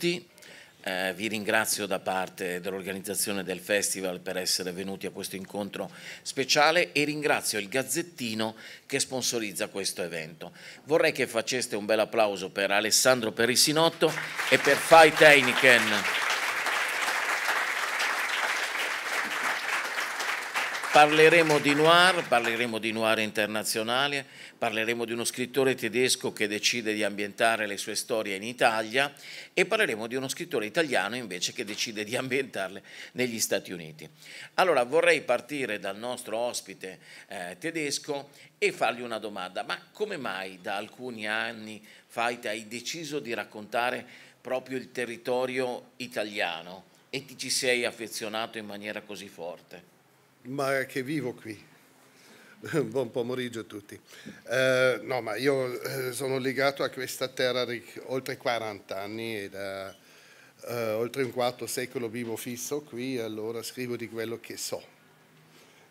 tutti. Eh, vi ringrazio da parte dell'organizzazione del festival per essere venuti a questo incontro speciale e ringrazio il Gazzettino che sponsorizza questo evento. Vorrei che faceste un bel applauso per Alessandro Perisinotto e per Fai Teiniken. Parleremo di noir, parleremo di noir internazionale, parleremo di uno scrittore tedesco che decide di ambientare le sue storie in Italia e parleremo di uno scrittore italiano invece che decide di ambientarle negli Stati Uniti. Allora vorrei partire dal nostro ospite eh, tedesco e fargli una domanda, ma come mai da alcuni anni Fait hai deciso di raccontare proprio il territorio italiano e ti ci sei affezionato in maniera così forte? ma che vivo qui. Buon pomeriggio a tutti. Eh, no, ma io eh, sono legato a questa terra di oltre 40 anni e da eh, eh, oltre un quarto secolo vivo fisso qui, allora scrivo di quello che so.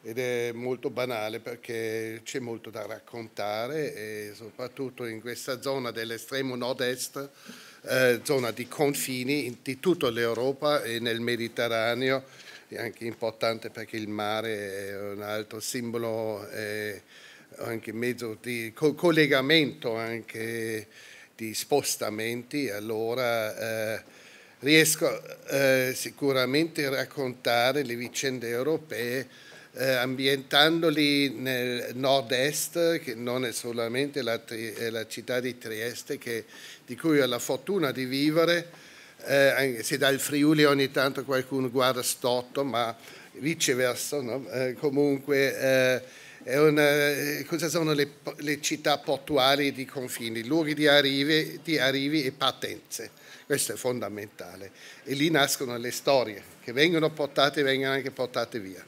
Ed è molto banale perché c'è molto da raccontare e soprattutto in questa zona dell'estremo nord-est, eh, zona di confini di tutta l'Europa e nel Mediterraneo, è anche importante perché il mare è un altro simbolo, eh, anche mezzo di co collegamento, anche di spostamenti, allora eh, riesco eh, sicuramente a raccontare le vicende europee eh, ambientandoli nel nord-est, che non è solamente la, la città di Trieste, che, di cui ho la fortuna di vivere, eh, anche se dal Friuli ogni tanto qualcuno guarda storto, ma viceversa, no? eh, comunque eh, una, eh, cosa sono le, le, città portuali di confini, luoghi di arrivi, di arrivi e partenze. Questo è fondamentale. E lì nascono le storie che vengono portate e vengono anche portate via.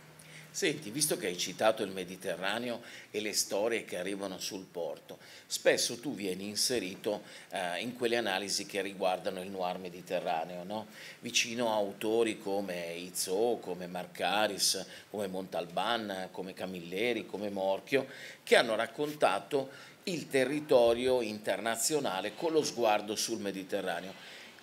Senti, visto che hai citato il Mediterraneo e le storie che arrivano sul porto, spesso tu vieni inserito eh, in quelle analisi che riguardano il noir mediterraneo, no? vicino a autori come Izzo, come Marcaris, come Montalban, come Camilleri, come Morchio, che hanno raccontato il territorio internazionale con lo sguardo sul Mediterraneo.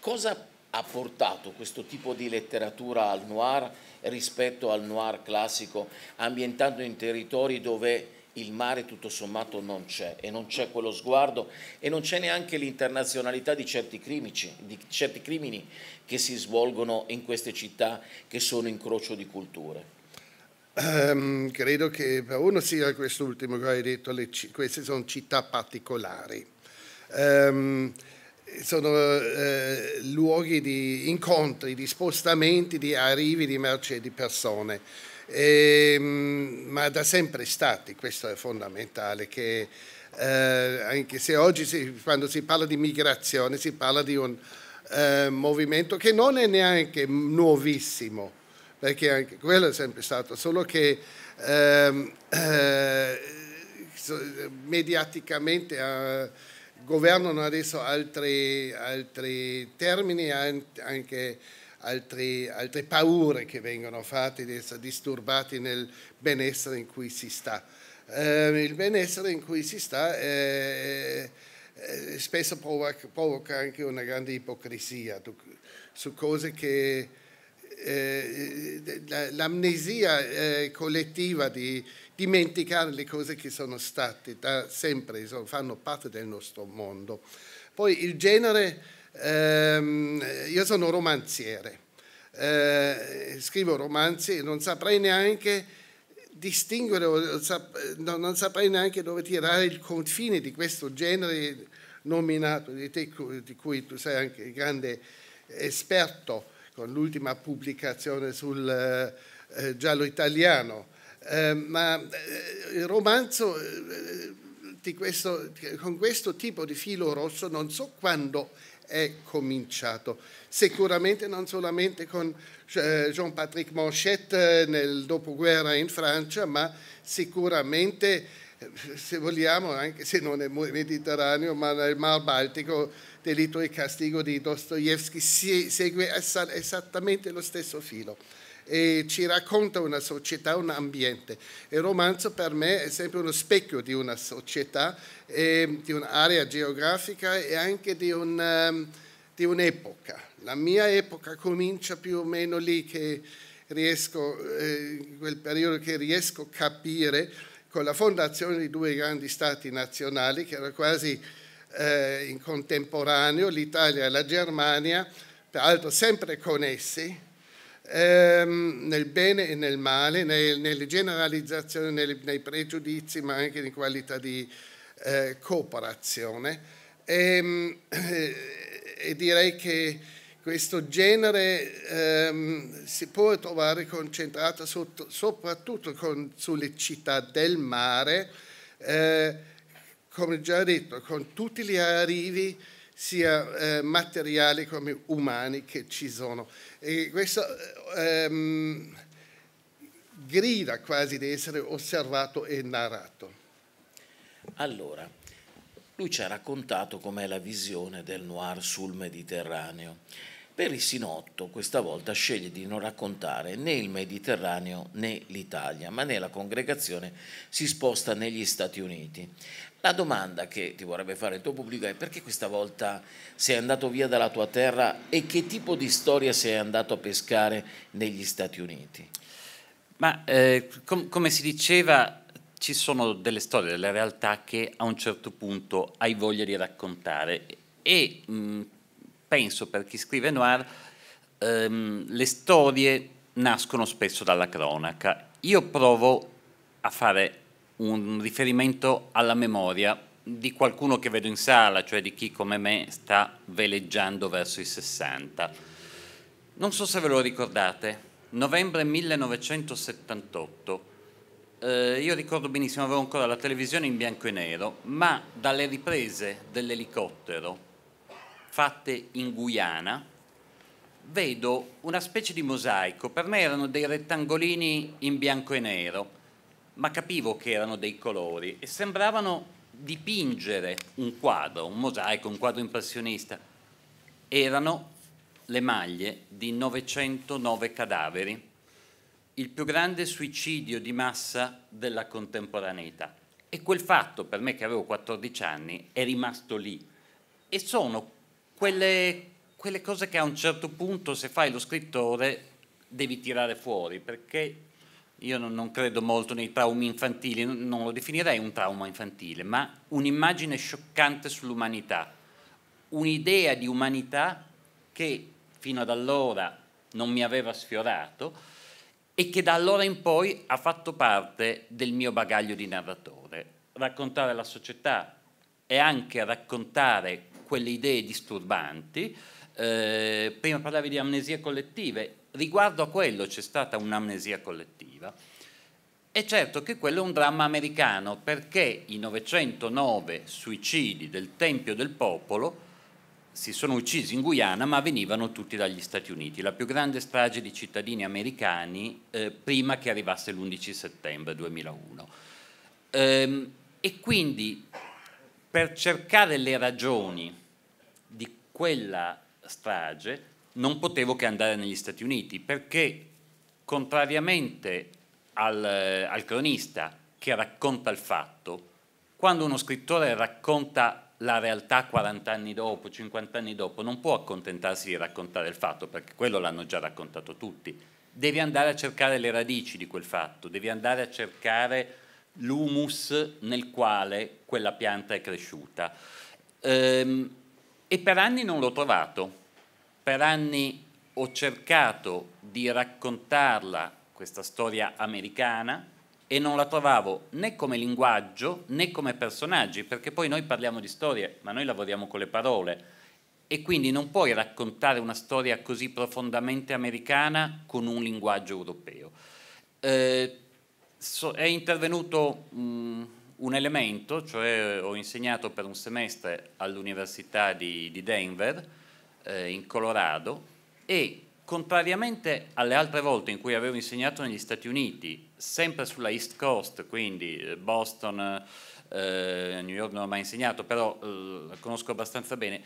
Cosa ha portato questo tipo di letteratura al noir rispetto al noir classico, ambientando in territori dove il mare tutto sommato non c'è e non c'è quello sguardo e non c'è neanche l'internazionalità di, di certi crimini che si svolgono in queste città che sono incrocio di culture. Um, credo che uno sia quest'ultimo che hai detto, le, queste sono città particolari. Um, sono eh, luoghi di incontri, di spostamenti, di arrivi di merci e di persone, e, ehm, ma da sempre stati, questo è fondamentale, che, eh, anche se oggi si, quando si parla di migrazione si parla di un eh, movimento che non è neanche nuovissimo, perché anche quello è sempre stato, solo che ehm, eh, eh, mediaticamente governano adesso altri, altri termini, anche altri, altre paure che vengono fatte di essere disturbati nel benessere in cui si sta. Eh, il benessere in cui si sta eh, eh, spesso provoca, provoca, anche una grande ipocrisia su cose che eh, eh, l'amnesia eh, collettiva di, dimenticare le cose che sono state da sempre, sono, fanno parte del nostro mondo. Poi il genere, ehm, io sono romanziere, eh, scrivo romanzi e non saprei neanche distinguere, non saprei neanche dove tirare il confine di questo genere nominato, di, te, di cui tu sei anche il grande esperto con l'ultima pubblicazione sul eh, giallo italiano. Eh, ma eh, il romanzo eh, questo, con questo tipo di filo rosso non so quando è cominciato. Sicuramente non solamente con Jean-Patrick Manchette nel dopoguerra in Francia, ma sicuramente, se vogliamo, anche se non è Mediterraneo, ma nel Mar Baltico, Delitto e Castigo di Dostoevsky segue esattamente lo stesso filo e ci racconta una società, un ambiente. Il romanzo per me è sempre uno specchio di una società, e, di un'area geografica e anche di, un, ehm, di un'epoca. La mia epoca comincia più o meno lì che riesco, eh, quel periodo che riesco a capire con la fondazione di due grandi stati nazionali che era quasi eh, in contemporaneo, l'Italia e la Germania, peraltro sempre connessi, ehm, nel bene e nel male, nel, nelle generalizzazioni, nel, nei pregiudizi, ma anche in qualità di eh, cooperazione. E, ehm, eh, e, direi che questo genere ehm, si può trovare concentrato sotto, soprattutto con, sulle città del mare, eh, come già detto, con tutti gli arrivi sia eh, materiali come umani che ci sono. E questo ehm, grida quasi di essere osservato e narrato. Allora, lui ci ha raccontato com'è la visione del noir sul Mediterraneo. Per il Sinotto questa volta sceglie di non raccontare né il Mediterraneo né l'Italia, ma nella congregazione si sposta negli Stati Uniti. La domanda che ti vorrebbe fare il tuo pubblico è perché questa volta sei andato via dalla tua terra e che tipo di storia sei andato a pescare negli Stati Uniti? Ma eh, com come si diceva, ci sono delle storie, delle realtà che a un certo punto hai voglia di raccontare e mh, penso per chi scrive noir, ehm, le storie nascono spesso dalla cronaca. Io provo a fare un riferimento alla memoria di qualcuno che vedo in sala, cioè di chi come me sta veleggiando verso i 60. Non so se ve lo ricordate, novembre 1978. Eh, io ricordo benissimo, avevo ancora la televisione in bianco e nero, ma dalle riprese dell'elicottero fatte in Guyana, vedo una specie di mosaico. Per me erano dei rettangolini in bianco e nero, ma capivo che erano dei colori e sembravano dipingere un quadro, un mosaico, un quadro impressionista. Erano le maglie di 909 cadaveri, il più grande suicidio di massa della contemporaneità. E quel fatto, per me che avevo 14 anni, è rimasto lì. E sono quelle, quelle cose che a un certo punto se fai lo scrittore devi tirare fuori, perché io non, credo molto nei traumi infantili, non lo definirei un trauma infantile, ma un'immagine scioccante sull'umanità, un'idea di umanità che fino ad allora non mi aveva sfiorato e che da allora in poi ha fatto parte del mio bagaglio di narratore. Raccontare la società è anche raccontare quelle idee disturbanti. Eh, prima parlavi di amnesie collettive, riguardo a quello c'è stata un'amnesia collettiva. È certo che quello è un dramma americano perché i 909 suicidi del Tempio del Popolo si sono uccisi in Guyana ma venivano tutti dagli Stati Uniti, la più grande strage di cittadini americani eh, prima che arrivasse l'11 settembre 2001. Ehm, e quindi per cercare le ragioni di quella strage non potevo che andare negli Stati Uniti perché contrariamente al, al cronista che racconta il fatto, quando uno scrittore racconta la realtà 40 anni dopo, 50 anni dopo, non può accontentarsi di raccontare il fatto perché quello l'hanno già raccontato tutti, devi andare a cercare le radici di quel fatto, devi andare a cercare l'humus nel quale quella pianta è cresciuta. Ehm, e per anni non l'ho trovato, per anni ho cercato di raccontarla, questa storia americana, e non la trovavo né come linguaggio né come personaggi, perché poi noi parliamo di storie, ma noi lavoriamo con le parole. E quindi non puoi raccontare una storia così profondamente americana con un linguaggio europeo. Eh, so, è intervenuto mh, un elemento, cioè eh, ho insegnato per un semestre all'Università di, di Denver, eh, in Colorado, e contrariamente alle altre volte in cui avevo insegnato negli Stati Uniti, sempre sulla East Coast, quindi eh, Boston, eh, New York non ho mai insegnato, però eh, conosco abbastanza bene,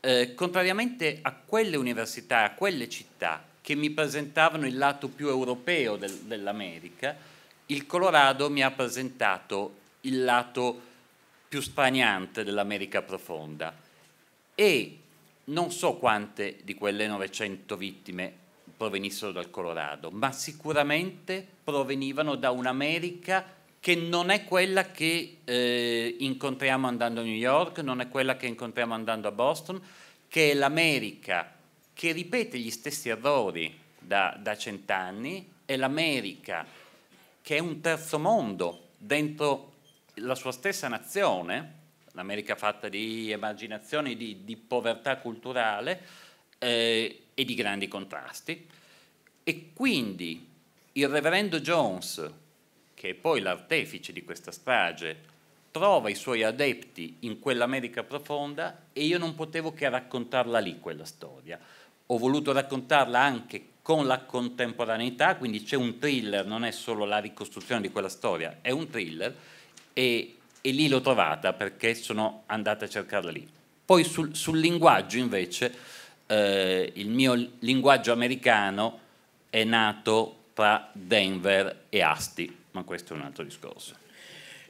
eh, contrariamente a quelle università, a quelle città che mi presentavano il lato più europeo del, dell'America, il Colorado mi ha presentato il lato più straniante dell'America profonda e non so quante di quelle 900 vittime provenissero dal Colorado, ma sicuramente provenivano da un'America che non è quella che eh, incontriamo andando a New York, non è quella che incontriamo andando a Boston, che è l'America che ripete gli stessi errori da, da cent'anni, è l'America che è un terzo mondo dentro la sua stessa nazione, l'America fatta di emarginazioni, di, di povertà culturale eh, e di grandi contrasti. E quindi il reverendo Jones, che è poi l'artefice di questa strage, trova i suoi adepti in quell'America profonda e io non potevo che raccontarla lì quella storia. Ho voluto raccontarla anche con la contemporaneità, quindi c'è un thriller, non è solo la ricostruzione di quella storia, è un thriller e, e lì l'ho trovata perché sono andata a cercarla lì. Poi sul, sul linguaggio invece, eh, il mio linguaggio americano è nato tra Denver e Asti, ma questo è un altro discorso.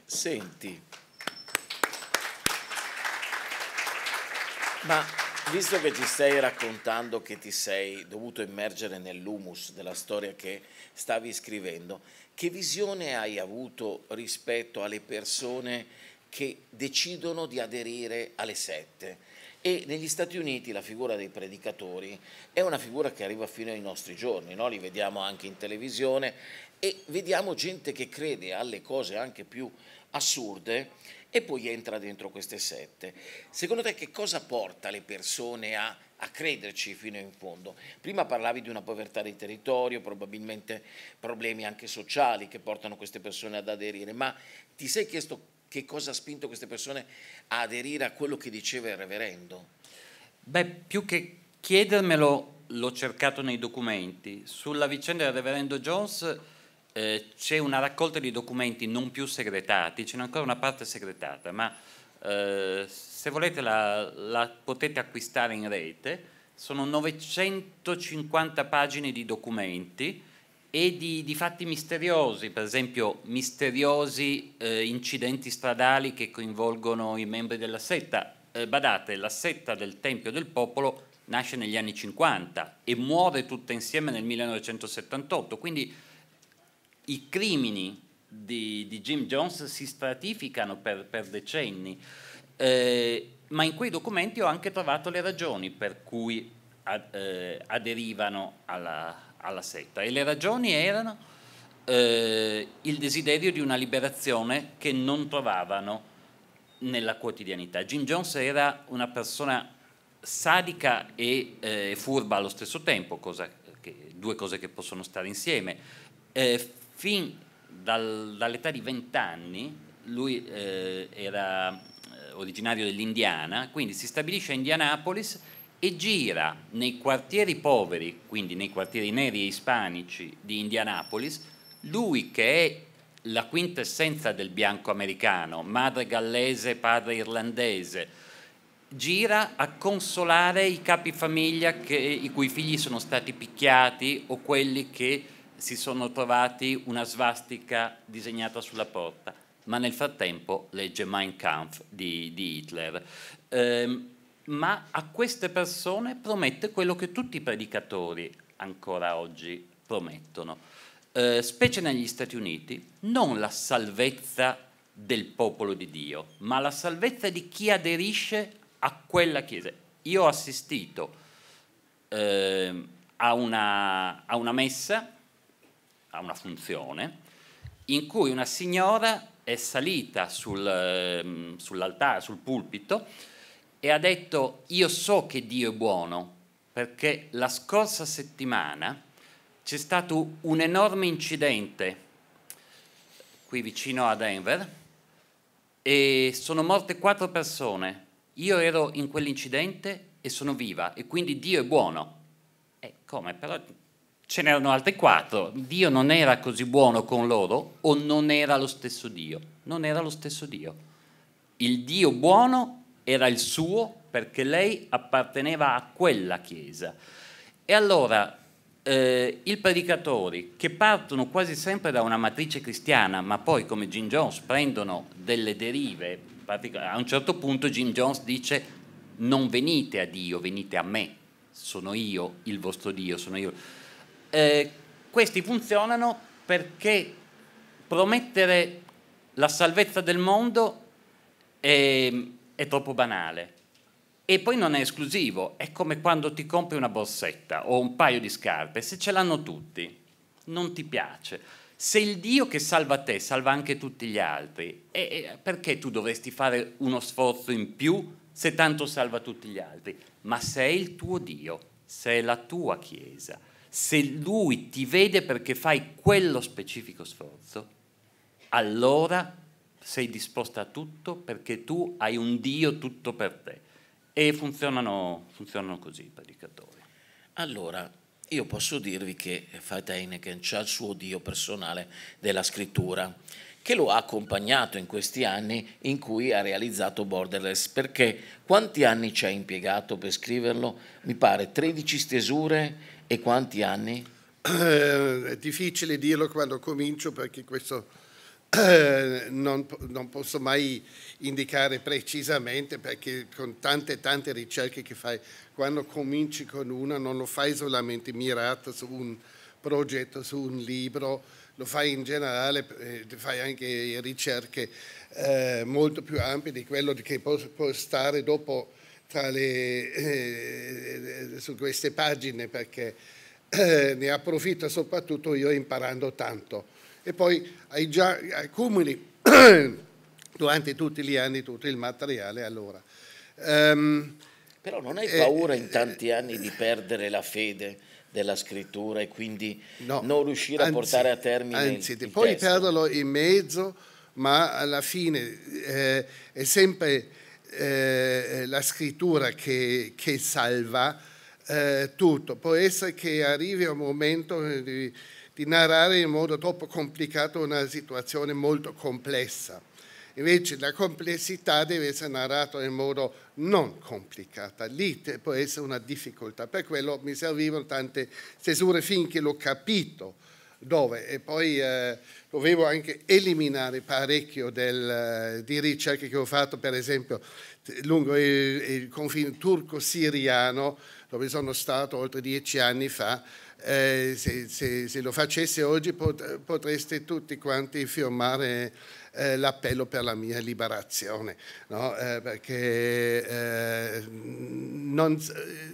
Senti, ma Visto che ci stai raccontando che ti sei dovuto immergere nell'humus della storia che stavi scrivendo, che visione hai avuto rispetto alle persone che decidono di aderire alle sette? E negli Stati Uniti la figura dei predicatori è una figura che arriva fino ai nostri giorni, no? li vediamo anche in televisione e vediamo gente che crede alle cose anche più assurde e poi entra dentro queste sette. Secondo te che cosa porta le persone a, a crederci fino in fondo? Prima parlavi di una povertà di territorio, probabilmente problemi anche sociali che portano queste persone ad aderire, ma ti sei chiesto che cosa ha spinto queste persone a aderire a quello che diceva il reverendo? Beh, più che chiedermelo, l'ho cercato nei documenti. Sulla vicenda del reverendo Jones eh, c'è una raccolta di documenti non più segretati, ce n'è ancora una parte segretata, ma eh, se volete la, la, potete acquistare in rete, sono 950 pagine di documenti e di, di fatti misteriosi, per esempio misteriosi eh, incidenti stradali che coinvolgono i membri della setta. Eh, badate, la setta del Tempio del Popolo nasce negli anni 50 e muore tutta insieme nel 1978, quindi i crimini di, di Jim Jones si stratificano per, per decenni, eh, ma in quei documenti ho anche trovato le ragioni per cui ad, eh, aderivano alla, alla, setta e le ragioni erano eh, il desiderio di una liberazione che non trovavano nella quotidianità. Jim Jones era una persona sadica e eh, furba allo stesso tempo, cosa che, due cose che possono stare insieme. Eh, Fin dal, dall'età di 20 anni lui eh, era eh, originario dell'Indiana, quindi si stabilisce a Indianapolis e gira nei quartieri poveri, quindi nei quartieri neri e ispanici di Indianapolis, lui che è la quintessenza del bianco americano, madre gallese, padre irlandese, gira a consolare i capifamiglia che, i cui figli sono stati picchiati o quelli che si sono trovati una svastica disegnata sulla porta, ma nel frattempo legge Mein Kampf di, di Hitler. Eh, ma a queste persone promette quello che tutti i predicatori ancora oggi promettono, eh, specie negli Stati Uniti, non la salvezza del popolo di Dio, ma la salvezza di chi aderisce a quella Chiesa. Io ho assistito eh, a, una, a una messa a una funzione, in cui una signora è salita sul, ehm, sull'altare, sul pulpito, e ha detto io so che Dio è buono, perché la scorsa settimana c'è stato un enorme incidente qui vicino a Denver e sono morte quattro persone. Io ero in quell'incidente e sono viva e quindi Dio è buono. E come? Però ce n'erano altre quattro. Dio non era così buono con loro o non era lo stesso Dio. Non era lo stesso Dio. Il Dio buono era il suo perché lei apparteneva a quella chiesa. E allora eh, i predicatori che partono quasi sempre da una matrice cristiana, ma poi come Jim Jones prendono delle derive, a un certo punto Jim Jones dice non venite a Dio, venite a me, sono io il vostro Dio, sono io eh, questi funzionano perché promettere la salvezza del mondo è, è troppo banale e poi non è esclusivo, è come quando ti compri una borsetta o un paio di scarpe, se ce l'hanno tutti, non ti piace. Se il Dio che salva te salva anche tutti gli altri, eh, perché tu dovresti fare uno sforzo in più se tanto salva tutti gli altri? Ma se è il tuo Dio, se è la tua Chiesa, se lui ti vede perché fai quello specifico sforzo, allora sei disposta a tutto perché tu hai un Dio tutto per te. E funzionano, funzionano così i predicatori. Allora, io posso dirvi che Fat Heineken ha il suo Dio personale della scrittura, che lo ha accompagnato in questi anni in cui ha realizzato Borderless, perché quanti anni ci ha impiegato per scriverlo? Mi pare 13 stesure, e quanti anni? Eh, è difficile dirlo quando comincio perché questo eh, non, non, posso mai indicare precisamente perché con tante tante ricerche che fai, quando cominci con una non lo fai solamente mirato su un progetto, su un libro, lo fai in generale, eh, fai anche ricerche eh, molto più ampie di quello che può, può stare dopo tra le, eh, su queste pagine perché eh, ne approfitto soprattutto io imparando tanto. E poi hai già accumuli durante tutti gli anni tutto il materiale allora. Um, Però non hai eh, paura eh, in tanti anni di perdere la fede della scrittura e quindi no, non riuscire anzi, a portare a termine anzi, il, il poi testo. perderlo in mezzo, ma alla fine eh, è sempre eh, la scrittura che, che salva eh, tutto. Può essere che arrivi a un momento di, di narrare in modo troppo complicato una situazione molto complessa. Invece la complessità deve essere narrata in modo non complicato. Lì può essere una difficoltà. Per quello mi servivano tante stesure finché l'ho capito dove e poi eh, dovevo anche eliminare parecchio del, eh, di ricerche che ho fatto per esempio lungo il, il confine turco-siriano dove sono stato oltre dieci anni fa eh, se, se, se, lo facesse oggi pot, potreste tutti quanti firmare eh, l'appello per la mia liberazione no? Eh, perché eh, non,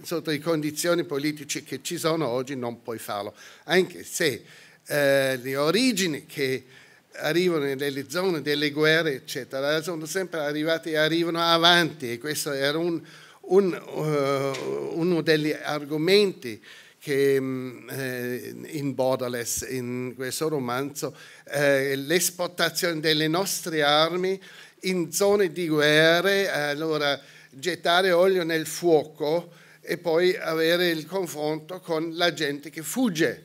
sotto le condizioni politiche che ci sono oggi non puoi farlo anche se eh, le origini che arrivano nelle zone delle guerre, eccetera, sono sempre arrivate e arrivano avanti e questo era un, un, uh, uno degli argomenti che mm, eh, in Borderless, in questo romanzo, eh, l'esportazione delle nostre armi in zone di guerra, allora gettare olio nel fuoco e poi avere il confronto con la gente che fugge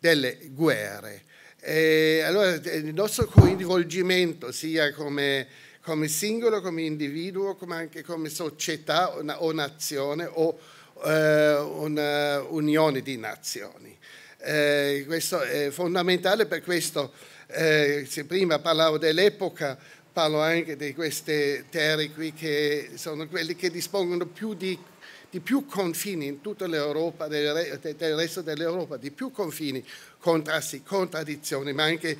delle guerre. E allora eh, il nostro coinvolgimento sia come, come singolo, come individuo, come anche come società una, o nazione o eh, un'unione di nazioni. Eh, questo è fondamentale, per questo eh, se prima parlavo dell'epoca, parlo anche di queste terre qui che sono quelle che dispongono più di di più confini in tutta l'Europa, del, del resto dell'Europa, di più confini, contrasti, contraddizioni, ma anche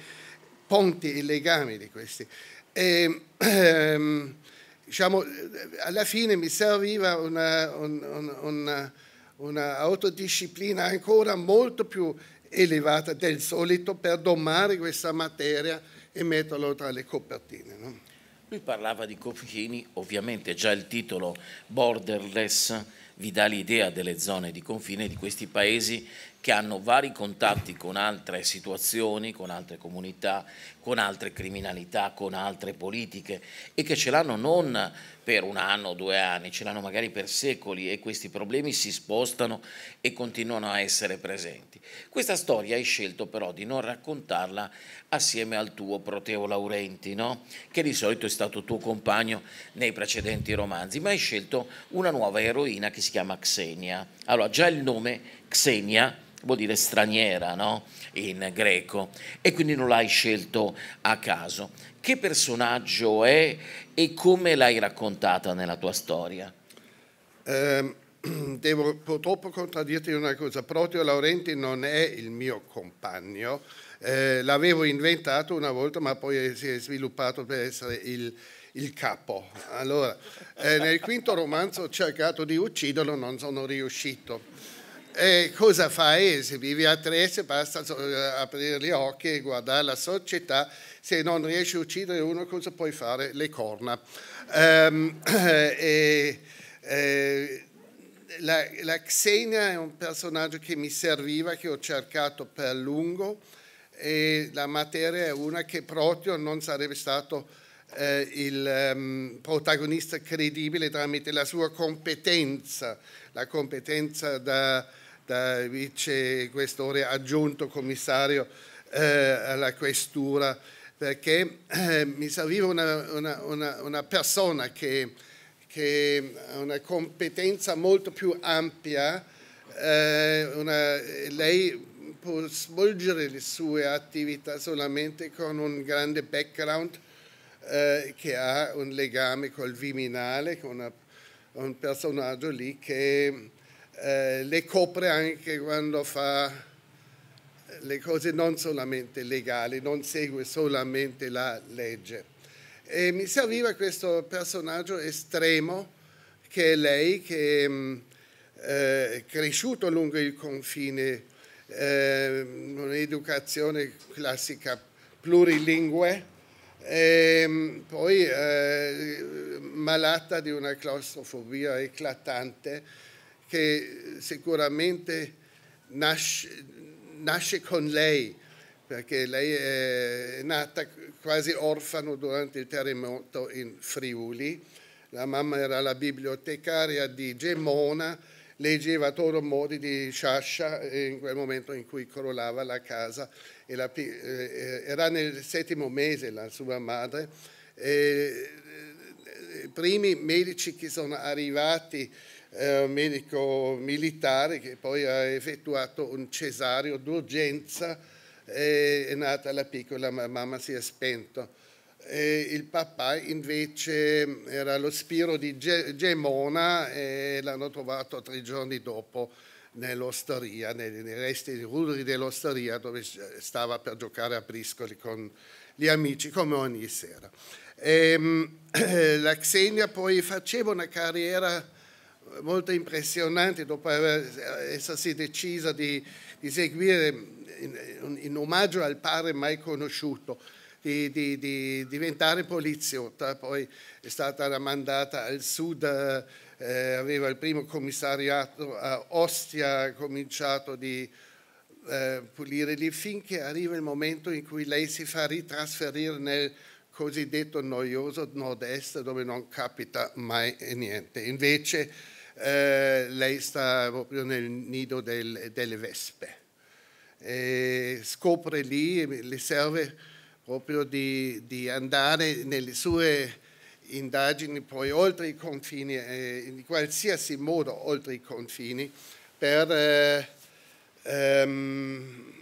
ponti e legami di questi. E, ehm, diciamo, alla fine mi serviva una, un, un, una autodisciplina ancora molto più elevata del solito per domare questa materia e metterlo tra le copertine. No? Lui parlava di confini, ovviamente già il titolo Borderless vi dà l'idea delle zone di confine di questi paesi che hanno vari contatti con altre situazioni, con altre comunità, con altre criminalità, con altre politiche e che ce l'hanno non per un anno, o due anni, ce l'hanno magari per secoli e questi problemi si spostano e continuano a essere presenti. Questa storia hai scelto però di non raccontarla assieme al tuo Proteo Laurenti, no? che di solito è stato tuo compagno nei precedenti romanzi, ma hai scelto una nuova eroina che si chiama Xenia. Allora già il nome Xenia vuol dire straniera no? in greco e quindi non l'hai scelto a caso. Che personaggio è e come l'hai raccontata nella tua storia? Eh, devo purtroppo contraddirti una cosa, Proteo Laurenti non è il mio compagno, eh, l'avevo inventato una volta ma poi si è sviluppato per essere il, il capo. Allora, eh, nel quinto romanzo ho cercato di ucciderlo, non sono riuscito. E cosa fai eh, se vivi a Trieste? Basta eh, aprire gli occhi e guardare la società. Se non riesci a uccidere uno, cosa puoi fare? Le corna. Um, e, e, la, la, Xenia è un personaggio che mi serviva, che ho cercato per lungo e la materia è una che proprio non sarebbe stato eh, il um, protagonista credibile tramite la sua competenza, la competenza da da vice questore aggiunto commissario eh, alla questura, perché eh, mi serviva una, una, una, una persona che, che, ha una competenza molto più ampia, eh, lei può svolgere le sue attività solamente con un grande background eh, che ha un legame col Viminale, con un personaggio lì che eh, le copre anche quando fa eh, le cose non solamente legali, non segue solamente la legge. E mi serviva questo personaggio estremo che è lei, che mm, eh, è eh, cresciuto lungo il confine, eh, un'educazione classica plurilingue, e mm, poi eh, malata di una claustrofobia eclatante che sicuramente nasce, nasce con lei, perché lei è nata quasi orfano durante il terremoto in Friuli. La mamma era la bibliotecaria di Gemona, leggeva a Toro Modi di Sciascia in quel momento in cui crollava la casa. La, eh, era nel settimo mese la sua madre. E, eh, I primi medici che sono arrivati eh, medico militare che poi ha effettuato un cesario d'urgenza, eh, è nata la piccola, ma mamma si è spento. Eh, il papà invece era lo Spiro di Gemona e l'hanno trovato tre giorni dopo nell'osteria, nei, nei, resti nei ruderi dell'osteria dove stava per giocare a briscoli con gli amici come ogni sera. E, ehm, la Xenia poi faceva una carriera molto impressionante dopo eh, essersi decisa di, di seguire in, in, omaggio al padre mai conosciuto, di, di, di, diventare poliziotta, poi è stata mandata al sud, eh, aveva il primo commissariato a Ostia, ha cominciato di eh, pulire lì finché arriva il momento in cui lei si fa ritrasferire nel cosiddetto noioso nord-est dove non capita mai niente. Invece eh, lei sta proprio nel nido del, delle vespe. E scopre lì, le serve proprio di, di, andare nelle sue indagini poi oltre i confini, eh, in qualsiasi modo oltre i confini, per eh, ehm,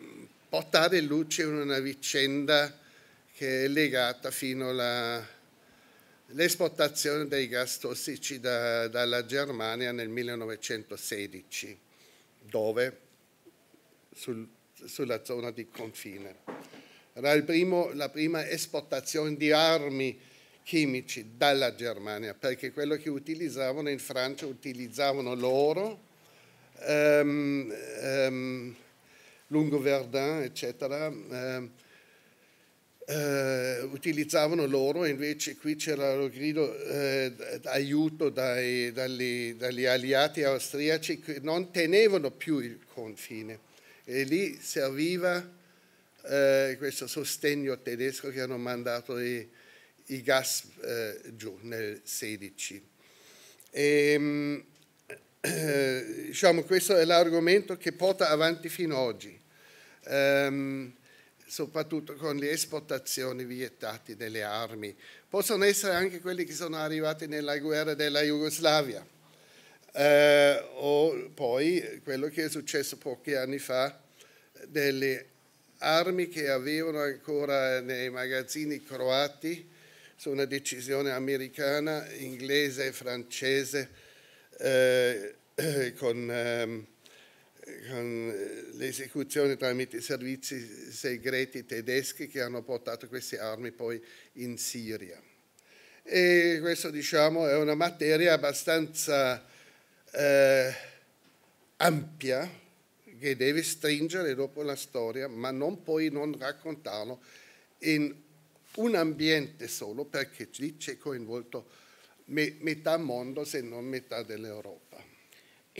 portare luce in una vicenda che è legata fino alla l'esportazione dei gas tossici da, dalla Germania nel 1916, dove? Sul, sulla zona di confine. Era primo, la prima esportazione di armi chimici dalla Germania, perché quello che utilizzavano in Francia utilizzavano l'oro, um, um, lungo Verdun, eccetera. Um, eh, utilizzavano loro, invece qui c'era lo grido eh, d'aiuto dai, dagli, dagli, alleati austriaci che non tenevano più il confine e lì serviva eh, questo sostegno tedesco che hanno mandato i, i gas eh, giù nel 16. E, ehm, eh, diciamo, questo è l'argomento che porta avanti fino ad oggi. Um, soprattutto con le esportazioni vietate delle armi. Possono essere anche quelli che sono arrivati nella guerra della Jugoslavia. Eh, o poi quello che è successo pochi anni fa delle armi che avevano ancora nei magazzini croati su una decisione americana, inglese e francese eh, con... Ehm, con eh, l'esecuzione tramite i servizi segreti tedeschi che hanno portato queste armi poi in Siria. E questo diciamo, è una materia abbastanza eh, ampia che deve stringere dopo la storia, ma non puoi non raccontarlo in un ambiente solo perché lì c'è coinvolto metà mondo se non metà dell'Europa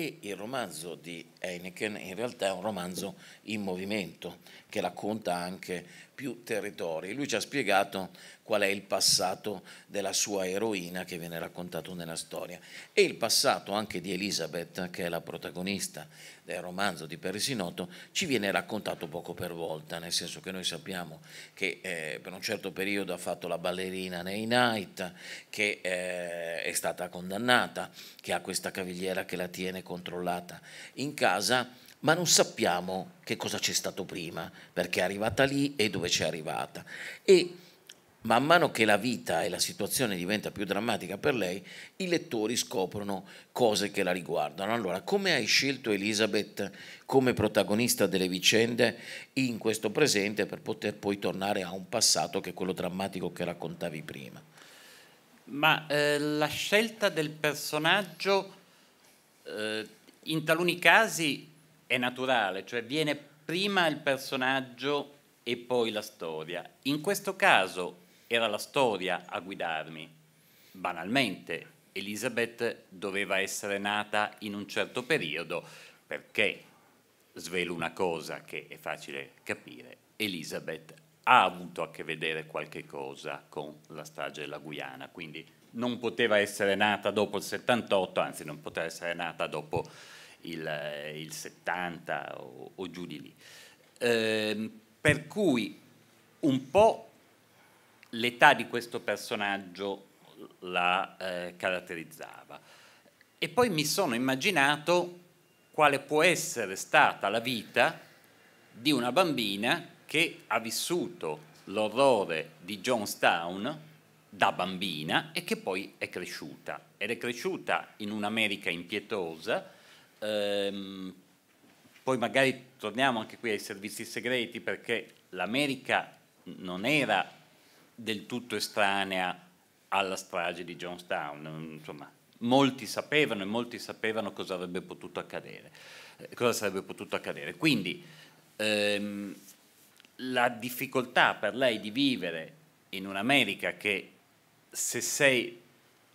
e il romanzo di Heineken in realtà è un romanzo in movimento che racconta anche più territori. Lui ci ha spiegato qual è il passato della sua eroina che viene raccontato nella storia e il passato anche di Elisabeth, che è la protagonista del romanzo di Perisinoto, ci viene raccontato poco per volta, nel senso che noi sappiamo che eh, per un certo periodo ha fatto la ballerina nei Night, che eh, è stata condannata, che ha questa cavigliera che la tiene controllata in casa ma non sappiamo che cosa c'è stato prima, perché è arrivata lì e dove c'è arrivata. E man mano che la vita e la situazione diventa più drammatica per lei, i lettori scoprono cose che la riguardano. Allora, come hai scelto Elizabeth come protagonista delle vicende in questo presente per poter poi tornare a un passato che è quello drammatico che raccontavi prima? Ma eh, la scelta del personaggio eh, in taluni casi è naturale, cioè viene prima il personaggio e poi la storia. In questo caso era la storia a guidarmi. Banalmente, Elizabeth doveva essere nata in un certo periodo perché, svelo una cosa che è facile capire, Elizabeth ha avuto a che vedere qualche cosa con la strage della Guyana, quindi non poteva essere nata dopo il 78, anzi non poteva essere nata dopo il, eh, il 70 o, o, giù di lì. Eh, per cui un po' l'età di questo personaggio la eh, caratterizzava. E poi mi sono immaginato quale può essere stata la vita di una bambina che ha vissuto l'orrore di Jonestown da bambina e che poi è cresciuta. Ed è cresciuta in un'America impietosa, Ehm, poi magari torniamo anche qui ai servizi segreti perché l'America non era del tutto estranea alla strage di Jonestown, insomma, molti sapevano e molti sapevano cosa avrebbe potuto accadere, eh, cosa sarebbe potuto accadere. Quindi ehm, la difficoltà per lei di vivere in un'America che se sei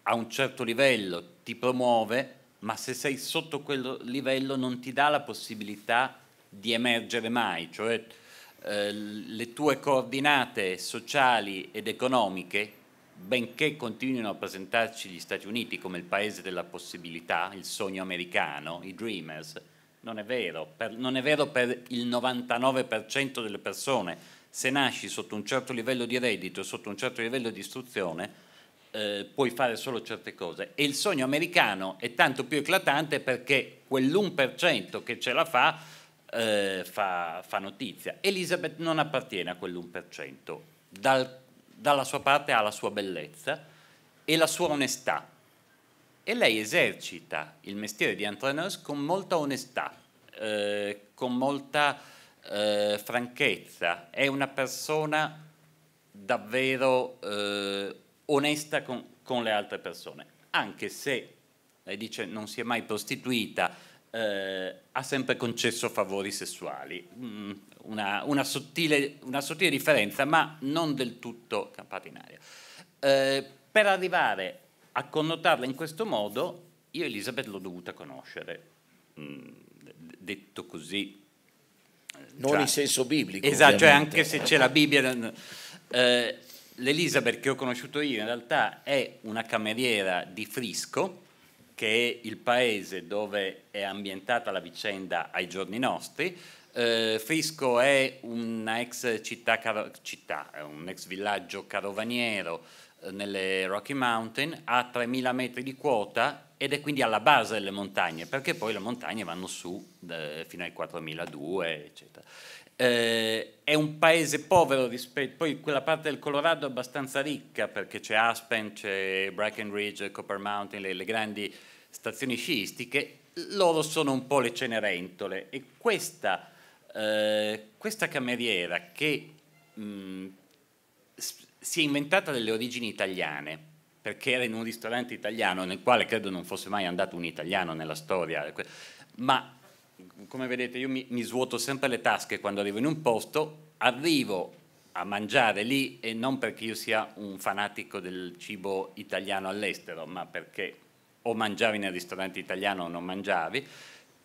a un certo livello ti promuove, ma se sei sotto quel livello non ti dà la possibilità di emergere mai, cioè eh, le tue coordinate sociali ed economiche, benché continuino a presentarci gli Stati Uniti come il paese della possibilità, il sogno americano, i dreamers, non è vero, per, non è vero per il 99% delle persone. Se nasci sotto un certo livello di reddito e sotto un certo livello di istruzione, eh, puoi fare solo certe cose. E il sogno americano è tanto più eclatante perché quell'1% che ce la fa, eh, fa, fa, notizia. Elizabeth non appartiene a quell'1%, Dal, dalla sua parte ha la sua bellezza e la sua onestà. E lei esercita il mestiere di entrepreneurs con molta onestà, eh, con molta eh, franchezza. È una persona davvero eh, onesta con, con le altre persone, anche se, lei dice, non si è mai prostituita, eh, ha sempre concesso favori sessuali, mm, una, una, sottile, una, sottile, differenza, ma non del tutto campata in aria. Eh, per arrivare a connotarla in questo modo, io Elisabeth l'ho dovuta conoscere, mm, detto così. Non cioè, in senso biblico. Esatto, cioè anche se c'è la Bibbia... Eh, L'Elisabeth che ho conosciuto io in realtà è una cameriera di Frisco, che è il paese dove è ambientata la vicenda ai giorni nostri. Eh, Frisco è un'ex città, città, un ex villaggio carovaniero eh, nelle Rocky Mountain, ha 3.000 metri di quota ed è quindi alla base delle montagne, perché poi le montagne vanno su eh, fino ai 4.200, eccetera eh, è un paese povero rispetto, poi quella parte del Colorado è abbastanza ricca perché c'è Aspen, c'è Breckenridge, Copper Mountain, le, le grandi stazioni sciistiche, loro sono un po' le cenerentole e questa, eh, questa cameriera che mh, mm, si è inventata delle origini italiane, perché era in un ristorante italiano nel quale credo non fosse mai andato un italiano nella storia, ma come vedete io mi, mi svuoto sempre le tasche quando arrivo in un posto, arrivo a mangiare lì e non perché io sia un fanatico del cibo italiano all'estero, ma perché o mangiavi nel ristorante italiano o non mangiavi,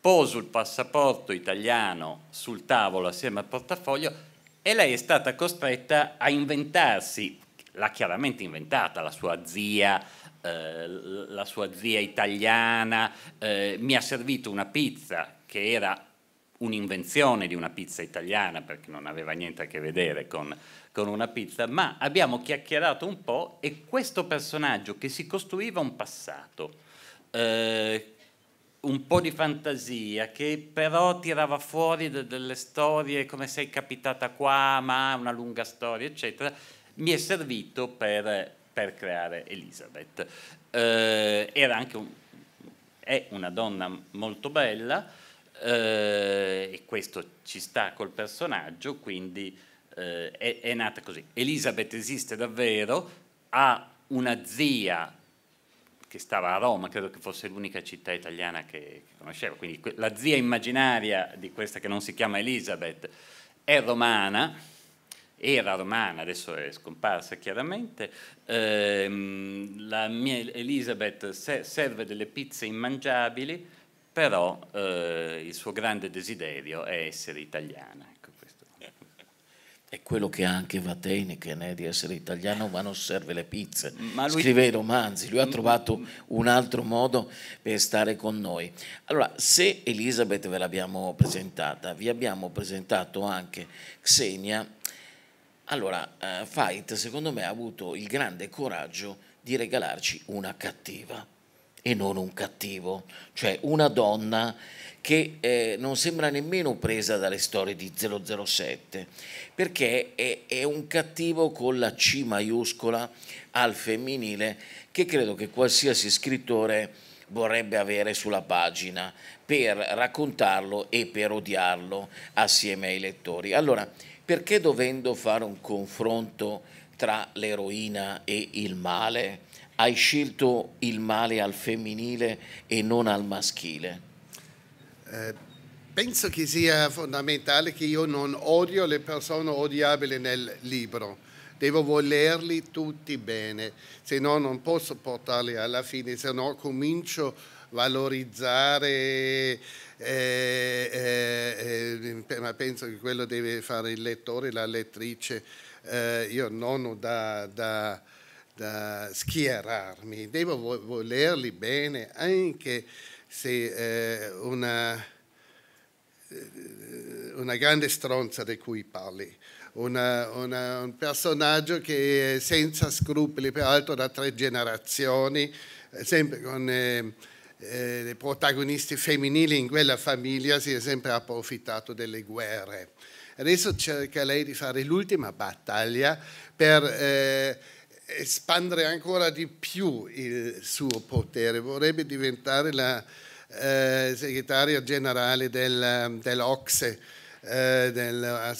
poso il passaporto italiano sul tavolo assieme al portafoglio e lei è stata costretta a inventarsi, l'ha chiaramente inventata la sua zia, eh, la sua zia italiana, eh, mi ha servito una pizza che era un'invenzione di una pizza italiana perché non aveva niente a che vedere con, con, una pizza, ma abbiamo chiacchierato un po' e questo personaggio che si costruiva un passato, eh, un po' di fantasia, che però tirava fuori de delle storie come sei capitata qua, ma una lunga storia, eccetera, mi è servito per, per creare Elizabeth. Eh, era anche un, è una donna molto bella eh, e questo ci sta col personaggio, quindi eh, è, è, nata così. Elisabeth esiste davvero, ha una zia che stava a Roma, credo che fosse l'unica città italiana che, che conosceva, quindi la zia immaginaria di questa che non si chiama Elisabeth è romana, era romana, adesso è scomparsa chiaramente, eh, la mia Elisabeth serve delle pizze immangiabili, però eh, il suo grande desiderio è essere italiana. Ecco è quello che ha anche Vatene, che è di essere italiano, ma non serve le pizze, ma lui... scrive i romanzi, lui ha trovato un altro modo per stare con noi. Allora, se Elisabeth ve l'abbiamo presentata, vi abbiamo presentato anche Xenia, allora eh, Fight secondo me ha avuto il grande coraggio di regalarci una cattiva e non un cattivo, cioè una donna che eh, non sembra nemmeno presa dalle storie di 007, perché è, è, un cattivo con la C maiuscola al femminile che credo che qualsiasi scrittore vorrebbe avere sulla pagina per raccontarlo e per odiarlo assieme ai lettori. Allora, perché dovendo fare un confronto tra l'eroina e il male? hai scelto il male al femminile e non al maschile? Eh, penso che sia fondamentale che io non odio le persone odiabili nel libro. Devo volerli tutti bene, se no non posso portarli alla fine, se no comincio a valorizzare, eh, eh, eh, ma penso che quello deve fare il lettore, la lettrice, eh, io non da, da da schierarmi, devo volerli bene anche se eh, una, eh, una, grande stronza di cui parli, una, una, un personaggio che senza scrupoli, peraltro da tre generazioni, eh, sempre con eh, eh, i protagonisti femminili in quella famiglia si è sempre approfittato delle guerre. Adesso cerca lei di fare l'ultima battaglia per eh, espandere ancora di più il suo potere, vorrebbe diventare la eh, segretaria generale del, dell'Ocse, eh, del,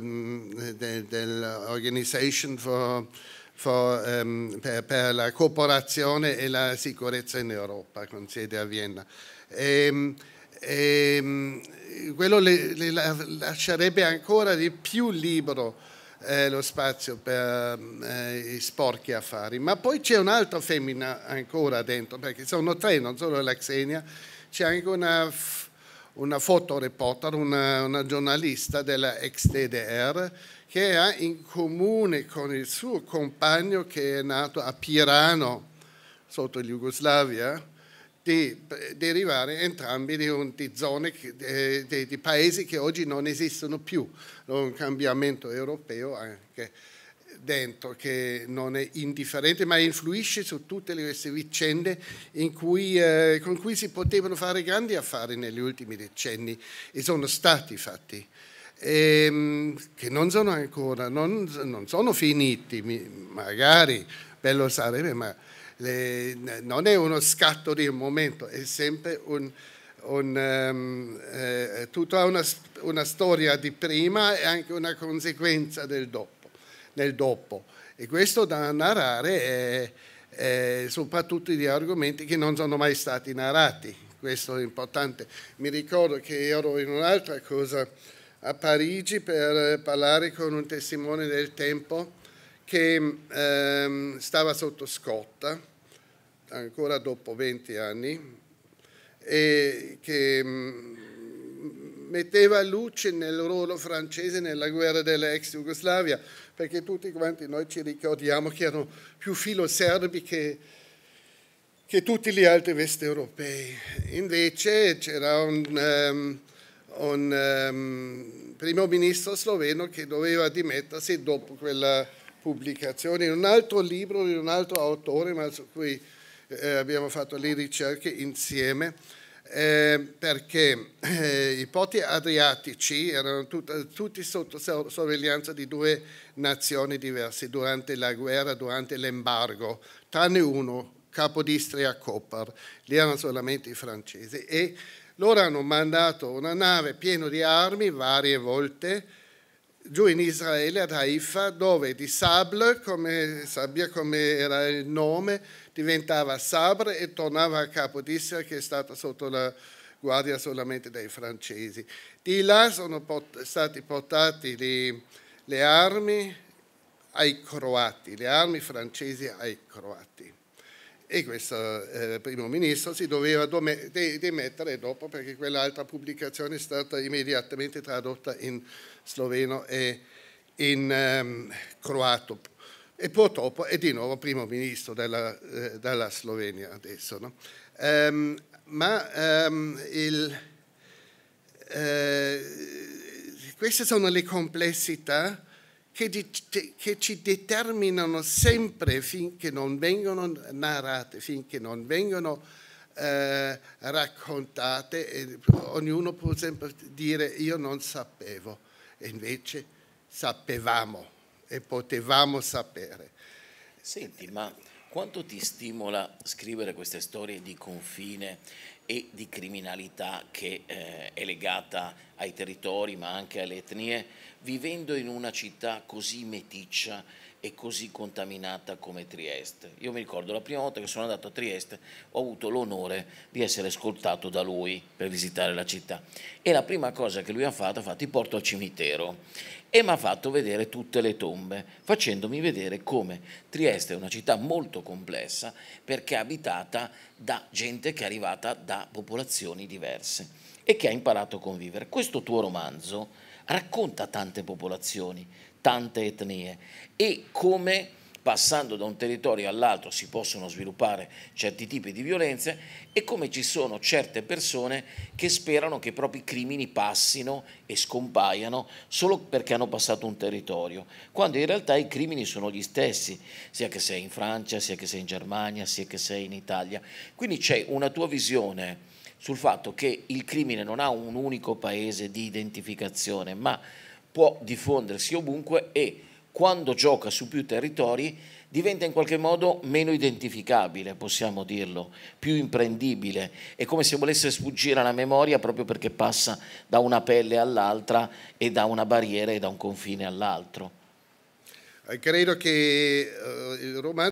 um, del, for, for, um, per, per, la cooperazione e la sicurezza in Europa, con sede a Vienna. E, ehm, e quello le, le lascerebbe ancora di più libero eh, lo spazio per eh, i sporchi affari. Ma poi c'è un'altra femmina ancora dentro, perché sono tre, non solo la Xenia, c'è anche una, una fotoreporter, una, una giornalista della ex-DDR che ha in comune con il suo compagno che è nato a Pirano, sotto Jugoslavia, di eh, derivare entrambi di, un, di zone, eh, di, di, paesi che oggi non esistono più, un cambiamento europeo anche dentro che non è indifferente ma influisce su tutte queste vicende cui, eh, con cui si potevano fare grandi affari negli ultimi decenni e sono stati fatti. E, ehm, che non sono ancora, non, non sono finiti, magari bello sarebbe, ma le, non è uno scatto di un momento, è sempre un, un, um, eh, tutta una, una, storia di prima e anche una conseguenza del dopo, nel dopo. E questo da narrare è, è soprattutto di argomenti che non sono mai stati narrati, questo è importante. Mi ricordo che ero in un'altra cosa a Parigi per parlare con un testimone del tempo che ehm, stava sotto scotta ancora dopo 20 anni e che mm, metteva luce nel ruolo francese nella guerra dell'ex Jugoslavia, perché tutti quanti noi ci ricordiamo che erano più filoserbi che, che tutti gli altri vesti europei. Invece c'era un, um, un um, primo ministro sloveno che doveva dimettersi dopo quella pubblicazione in un altro libro di un altro autore, ma su cui eh, abbiamo fatto le ricerche insieme, eh, perché eh, i porti adriatici erano tut tutti sotto sorveglianza di due nazioni diverse durante la guerra, durante l'embargo, tranne uno, Capodistria Copper, lì erano solamente i francesi e loro hanno mandato una nave piena di armi varie volte giù in Israele, ad Haifa, dove di Sabl, come, sabbia come era il nome, diventava Sabre e tornava a capo d'Israele che è stata sotto la guardia solamente dei francesi. Di là sono pot- stati portati le, le armi ai croati, le armi francesi ai croati e questo eh, primo ministro si doveva dimettere dopo perché quell'altra pubblicazione è stata immediatamente tradotta in sloveno e in ehm, croato e purtroppo è di nuovo primo ministro della, eh, della Slovenia adesso. No? Um, ma um, il, eh, queste sono le complessità che, che ci determinano sempre finché non vengono narrate, finché non vengono eh, raccontate. E ognuno può sempre dire io non sapevo e invece sapevamo e potevamo sapere. Senti, ma quanto ti stimola scrivere queste storie di confine e di criminalità che eh, è legata ai territori ma anche alle etnie, vivendo in una città così meticcia è così contaminata come Trieste. Io mi ricordo la prima volta che sono andato a Trieste ho avuto l'onore di essere ascoltato da lui per visitare la città e la prima cosa che lui ha fatto ha fatto ti porto al cimitero e mi ha fatto vedere tutte le tombe facendomi vedere come Trieste è una città molto complessa perché è abitata da gente che è arrivata da popolazioni diverse e che ha imparato a convivere. Questo tuo romanzo racconta tante popolazioni, tante etnie e come passando da un territorio all'altro si possono sviluppare certi tipi di violenze e come ci sono certe persone che sperano che i propri crimini passino e scompaiano solo perché hanno passato un territorio, quando in realtà i crimini sono gli stessi, sia che sei in Francia, sia che sei in Germania, sia che sei in Italia. Quindi c'è una tua visione sul fatto che il crimine non ha un unico paese di identificazione, ma può diffondersi ovunque e quando gioca su più territori diventa in qualche modo meno identificabile, possiamo dirlo, più imprendibile. È come se volesse sfuggire alla memoria proprio perché passa da una pelle all'altra e da una barriera e da un confine all'altro. Eh, credo che uh, il romanzo